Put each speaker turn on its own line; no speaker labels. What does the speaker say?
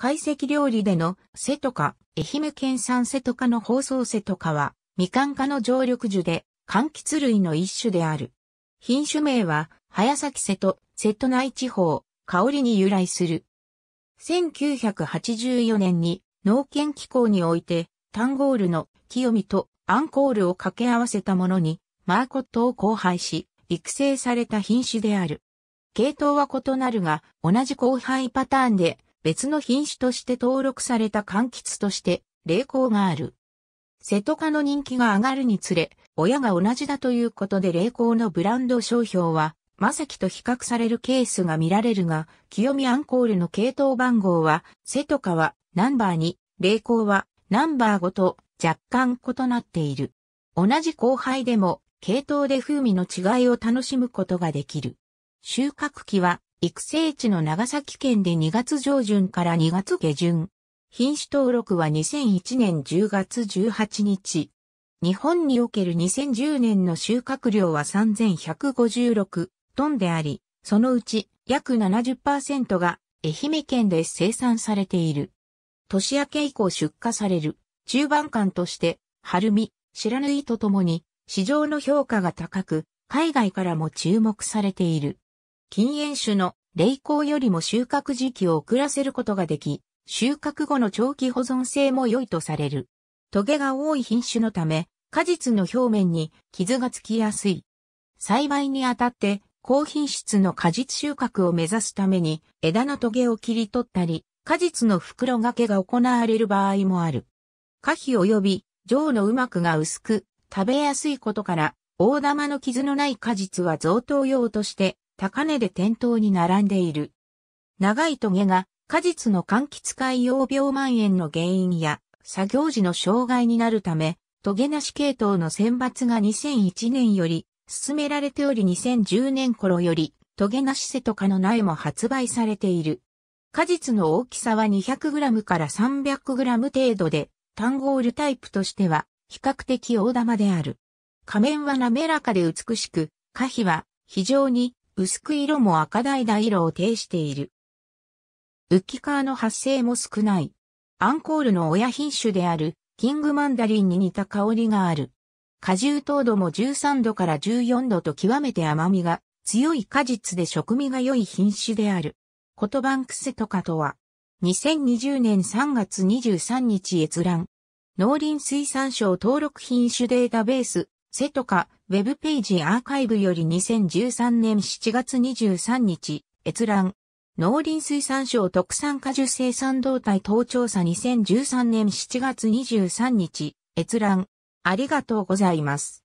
懐石料理での瀬戸か、愛媛県産瀬戸かの包装瀬戸かは、みかん科の常緑樹で、柑橘類の一種である。品種名は、早崎瀬戸、瀬戸内地方、香りに由来する。1984年に、農研機構において、タンゴールの清見とアンコールを掛け合わせたものに、マーコットを交配し、育成された品種である。系統は異なるが、同じ交配パターンで別の品種として登録された柑橘として、霊項がある。瀬戸家の人気が上がるにつれ、親が同じだということで霊光のブランド商標は、サキと比較されるケースが見られるが、清見アンコールの系統番号は、瀬戸家はナンバー2、霊光はナンバー5と若干異なっている。同じ後輩でも、系統で風味の違いを楽しむことができる。収穫期は育成地の長崎県で2月上旬から2月下旬。品種登録は2001年10月18日。日本における2010年の収穫量は3156トンであり、そのうち約70%が愛媛県で生産されている。年明け以降出荷される中盤間として、春見、白縫いとともに市場の評価が高く、海外からも注目されている。禁煙種の霊凍よりも収穫時期を遅らせることができ、収穫後の長期保存性も良いとされる。トゲが多い品種のため、果実の表面に傷がつきやすい。栽培にあたって、高品質の果実収穫を目指すために、枝のトゲを切り取ったり、果実の袋掛けが行われる場合もある。果皮及び上のうまくが薄く、食べやすいことから、大玉の傷のない果実は贈答用として高値で店頭に並んでいる。長いトゲが果実の柑橘海洋病蔓延の原因や作業時の障害になるため、トゲなし系統の選抜が2001年より進められており2010年頃よりトゲなしセトカの苗も発売されている。果実の大きさは 200g から 300g 程度で、単ゴールタイプとしては比較的大玉である。仮面は滑らかで美しく、花皮は非常に薄く色も赤橙色を呈している。ウッキカーの発生も少ない。アンコールの親品種であるキングマンダリンに似た香りがある。果汁糖度も13度から14度と極めて甘みが強い果実で食味が良い品種である。コトバンクセトカとは、2020年3月23日閲覧。農林水産省登録品種データベースセトカ、ウェブページアーカイブより2013年7月23日、閲覧。農林水産省特産果樹生産動態等調査2013年7月23日、閲覧。ありがとうございます。